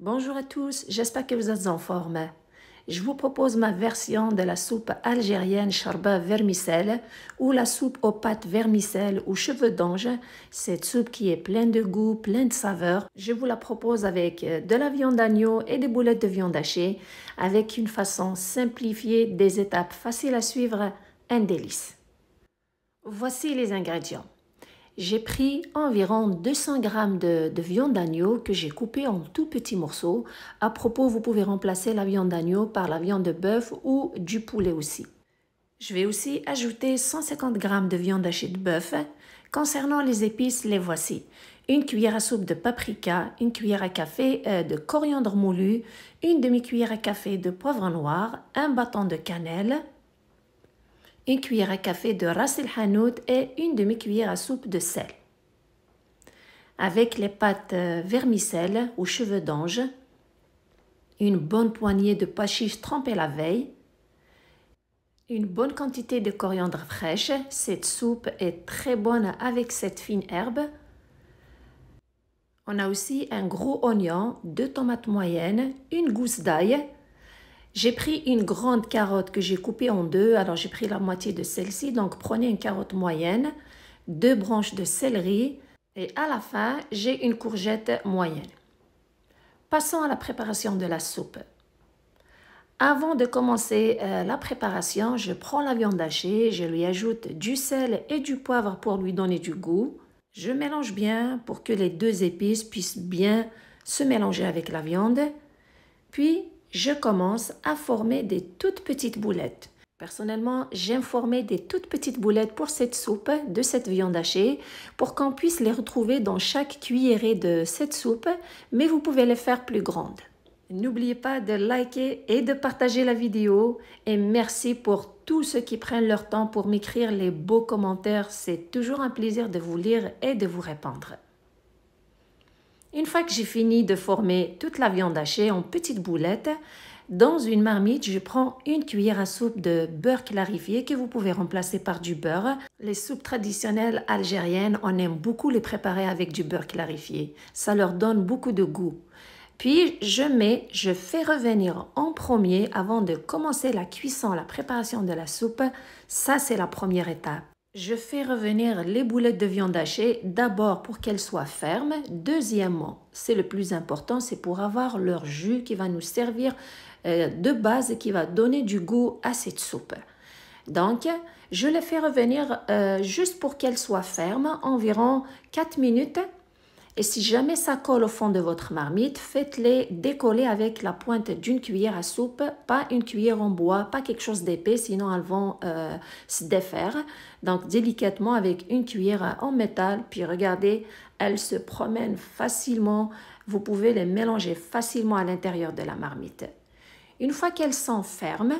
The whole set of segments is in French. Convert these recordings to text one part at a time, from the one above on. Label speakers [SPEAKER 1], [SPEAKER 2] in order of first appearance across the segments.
[SPEAKER 1] Bonjour à tous, j'espère que vous êtes en forme. Je vous propose ma version de la soupe algérienne charba vermicelle ou la soupe aux pâtes vermicelles ou cheveux d'ange. Cette soupe qui est pleine de goût, pleine de saveur. Je vous la propose avec euh, de la viande d'agneau et des boulettes de viande hachée avec une façon simplifiée, des étapes faciles à suivre, un délice. Voici les ingrédients. J'ai pris environ 200 g de, viande d'agneau que j'ai coupé en tout petits morceaux. À propos, vous pouvez remplacer la viande d'agneau par la viande de bœuf ou du poulet aussi. Je vais aussi ajouter 150 g de viande hachée de bœuf. Concernant les épices, les voici. Une cuillère à soupe de paprika, une cuillère à café euh, de coriandre moulu, une demi-cuillère à café de poivre noir, un bâton de cannelle, une cuillère à café de ras el hanout et une demi-cuillère à soupe de sel. Avec les pâtes euh, vermicelles ou cheveux d'ange, une bonne poignée de pois chiches la veille, une bonne quantité de coriandre fraîche. Cette soupe est très bonne avec cette fine herbe. On a aussi un gros oignon, deux tomates moyennes, une gousse d'ail, j'ai pris une grande carotte que j'ai coupée en deux. Alors, j'ai pris la moitié de celle-ci. Donc, prenez une carotte moyenne, deux branches de céleri et à la fin, j'ai une courgette moyenne. Passons à la préparation de la soupe. Avant de commencer euh, la préparation, je prends la viande hachée, je lui ajoute du sel et du poivre pour lui donner du goût. Je mélange bien pour que les deux épices puissent bien se mélanger avec la viande. Puis, je commence à former des toutes petites boulettes. Personnellement, j'aime former des toutes petites boulettes pour cette soupe de cette viande hachée pour qu'on puisse les retrouver dans chaque cuillerée de cette soupe, mais vous pouvez les faire plus grandes. N'oubliez pas de liker et de partager la vidéo et merci pour tous ceux qui prennent leur temps pour m'écrire les beaux commentaires. C'est toujours un plaisir de vous lire et de vous répondre. Une fois que j'ai fini de former toute la viande hachée en petites boulettes, dans une marmite, je prends une cuillère à soupe de beurre clarifié que vous pouvez remplacer par du beurre. Les soupes traditionnelles algériennes, on aime beaucoup les préparer avec du beurre clarifié. Ça leur donne beaucoup de goût. Puis je mets, je fais revenir en premier avant de commencer la cuisson, la préparation de la soupe. Ça, c'est la première étape. Je fais revenir les boulettes de viande hachée d'abord pour qu'elles soient fermes. Deuxièmement, c'est le plus important, c'est pour avoir leur jus qui va nous servir euh, de base et qui va donner du goût à cette soupe. Donc, je les fais revenir euh, juste pour qu'elles soient fermes, environ 4 minutes et si jamais ça colle au fond de votre marmite, faites-les décoller avec la pointe d'une cuillère à soupe, pas une cuillère en bois, pas quelque chose d'épais, sinon elles vont euh, se défaire. Donc délicatement avec une cuillère en métal, puis regardez, elles se promènent facilement. Vous pouvez les mélanger facilement à l'intérieur de la marmite. Une fois qu'elles sont fermes,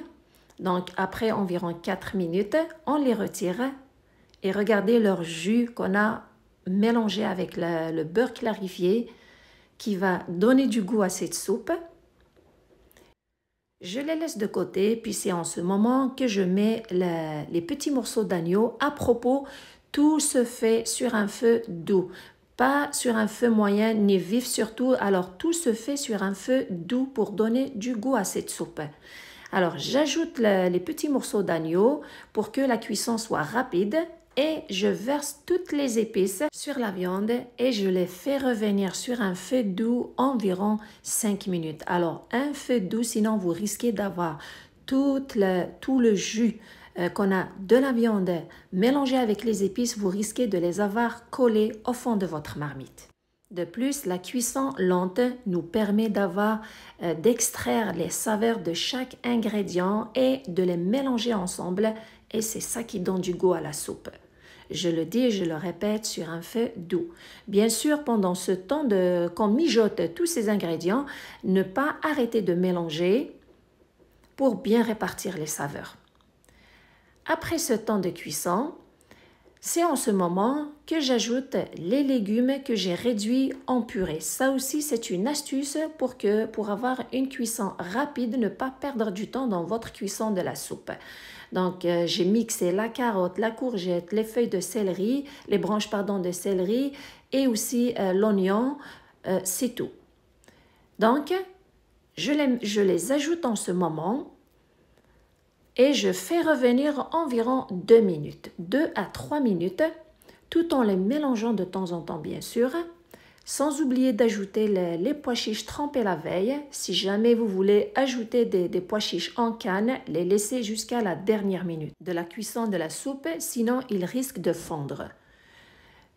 [SPEAKER 1] donc après environ 4 minutes, on les retire et regardez leur jus qu'on a mélanger avec le beurre clarifié qui va donner du goût à cette soupe. Je les laisse de côté, puis c'est en ce moment que je mets les petits morceaux d'agneau. À propos, tout se fait sur un feu doux, pas sur un feu moyen ni vif surtout. Alors tout se fait sur un feu doux pour donner du goût à cette soupe. Alors j'ajoute les petits morceaux d'agneau pour que la cuisson soit rapide et je verse toutes les épices sur la viande et je les fais revenir sur un feu doux environ 5 minutes. Alors un feu doux sinon vous risquez d'avoir tout le, tout le jus euh, qu'on a de la viande mélangé avec les épices, vous risquez de les avoir collés au fond de votre marmite. De plus, la cuisson lente nous permet d'avoir, euh, d'extraire les saveurs de chaque ingrédient et de les mélanger ensemble et c'est ça qui donne du goût à la soupe. Je le dis je le répète sur un feu doux. Bien sûr, pendant ce temps de, qu'on mijote tous ces ingrédients, ne pas arrêter de mélanger pour bien répartir les saveurs. Après ce temps de cuisson, c'est en ce moment que j'ajoute les légumes que j'ai réduits en purée. Ça aussi, c'est une astuce pour, que, pour avoir une cuisson rapide, ne pas perdre du temps dans votre cuisson de la soupe. Donc, euh, j'ai mixé la carotte, la courgette, les feuilles de céleri, les branches pardon, de céleri et aussi euh, l'oignon. Euh, c'est tout. Donc, je je les ajoute en ce moment et je fais revenir environ 2 minutes, 2 à 3 minutes, tout en les mélangeant de temps en temps bien sûr, sans oublier d'ajouter les, pois chiches trempés la veille. Si jamais vous voulez ajouter des, des pois chiches en canne, les laissez jusqu'à la dernière minute de la cuisson de la soupe, sinon ils risquent de fondre.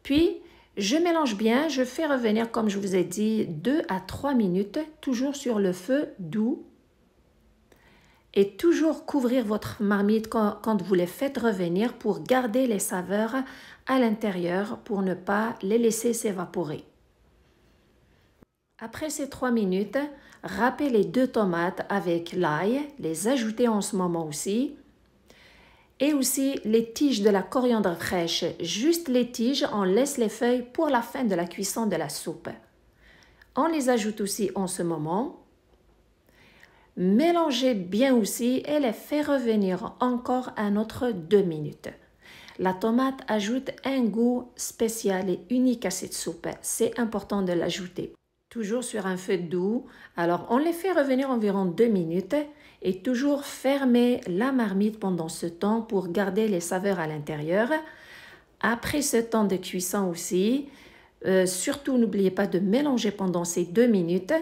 [SPEAKER 1] Puis, je mélange bien, je fais revenir, comme je vous ai dit, 2 à 3 minutes, toujours sur le feu doux et toujours couvrir votre marmite quand, vous les faites revenir pour garder les saveurs à l'intérieur pour ne pas les laisser s'évaporer. Après ces 3 minutes, râpez les deux tomates avec l'ail, les ajoutez en ce moment aussi. Et aussi les tiges de la coriandre fraîche, juste les tiges, on laisse les feuilles pour la fin de la cuisson de la soupe. On les ajoute aussi en ce moment. Mélangez bien aussi et les fait revenir encore un autre 2 minutes. La tomate ajoute un goût spécial et unique à cette soupe. C'est important de l'ajouter. Toujours sur un feu doux. Alors on les fait revenir environ 2 minutes et toujours fermer la marmite pendant ce temps pour garder les saveurs à l'intérieur. Après ce temps de cuisson aussi, euh, surtout n'oubliez pas de mélanger pendant ces 2 minutes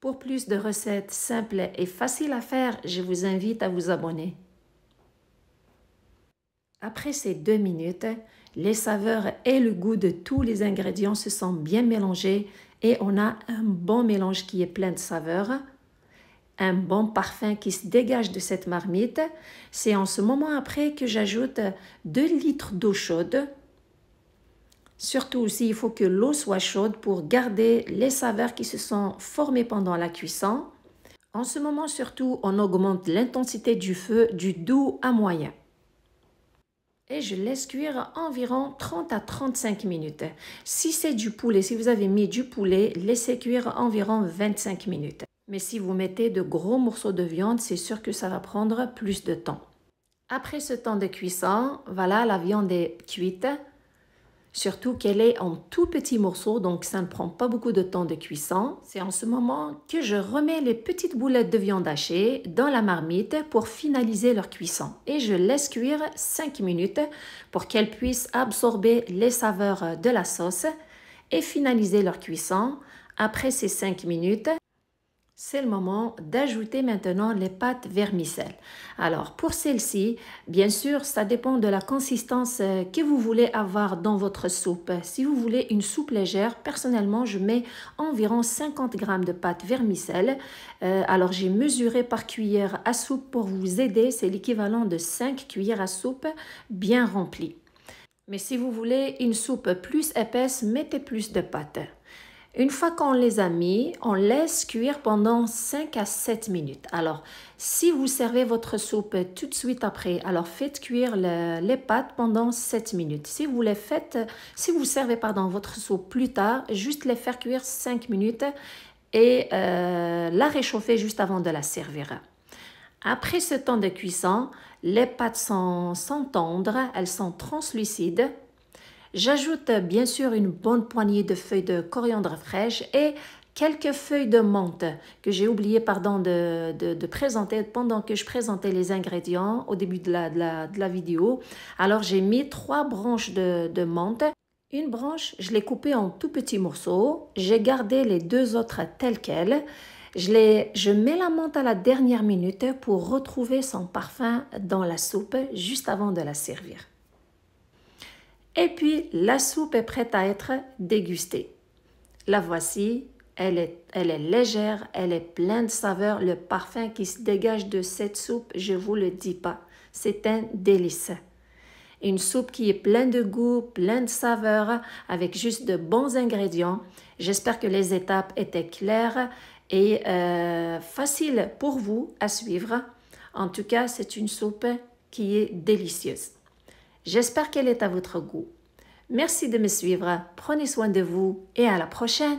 [SPEAKER 1] pour plus de recettes simples et faciles à faire, je vous invite à vous abonner. Après ces deux minutes, les saveurs et le goût de tous les ingrédients se sont bien mélangés et on a un bon mélange qui est plein de saveurs, un bon parfum qui se dégage de cette marmite. C'est en ce moment après que j'ajoute 2 litres d'eau chaude Surtout aussi, il faut que l'eau soit chaude pour garder les saveurs qui se sont formées pendant la cuisson. En ce moment surtout, on augmente l'intensité du feu du doux à moyen. Et je laisse cuire environ 30 à 35 minutes. Si c'est du poulet, si vous avez mis du poulet, laissez cuire environ 25 minutes. Mais si vous mettez de gros morceaux de viande, c'est sûr que ça va prendre plus de temps. Après ce temps de cuisson, voilà, la viande est cuite surtout qu'elle est en tout petits morceaux, donc ça ne prend pas beaucoup de temps de cuisson. C'est en ce moment que je remets les petites boulettes de viande hachée dans la marmite pour finaliser leur cuisson. Et je laisse cuire 5 minutes pour qu'elles puissent absorber les saveurs de la sauce et finaliser leur cuisson. Après ces 5 minutes, c'est le moment d'ajouter maintenant les pâtes vermicelles. Alors pour celle-ci, bien sûr, ça dépend de la consistance euh, que vous voulez avoir dans votre soupe. Si vous voulez une soupe légère, personnellement, je mets environ 50 g de pâtes vermicelles. Euh, alors j'ai mesuré par cuillère à soupe pour vous aider. C'est l'équivalent de 5 cuillères à soupe bien remplies. Mais si vous voulez une soupe plus épaisse, mettez plus de pâtes. Une fois qu'on les a mis, on laisse cuire pendant 5 à 7 minutes. Alors, si vous servez votre soupe tout de suite après, alors faites cuire les pâtes pendant 7 minutes. Si vous les faites, si vous servez votre soupe plus tard, juste les faire cuire 5 minutes et euh, la réchauffer juste avant de la servir. Après ce temps de cuisson, les pâtes sont, sont tendres, elles sont translucides J'ajoute bien sûr une bonne poignée de feuilles de coriandre fraîche et quelques feuilles de menthe que j'ai oublié pardon, de, présenter pendant que je présentais les ingrédients au début de la, vidéo. Alors j'ai mis trois branches de menthe. Une branche, je l'ai coupée en tout petits morceaux. J'ai gardé les deux autres telles quelles. je mets la menthe à la dernière minute pour retrouver son parfum dans la soupe juste avant de la servir et puis la soupe est prête à être dégustée. La voici, elle est, elle est légère, elle est pleine de saveurs, le parfum qui se dégage de cette soupe, je vous le dis pas, c'est un délice. Une soupe qui est pleine de goût, pleine de saveurs, avec juste de bons ingrédients. J'espère que les étapes étaient claires et euh, faciles pour vous à suivre. En tout cas, c'est une soupe qui est délicieuse. J'espère qu'elle est à votre goût. Merci de me suivre. Prenez soin de vous et à la prochaine.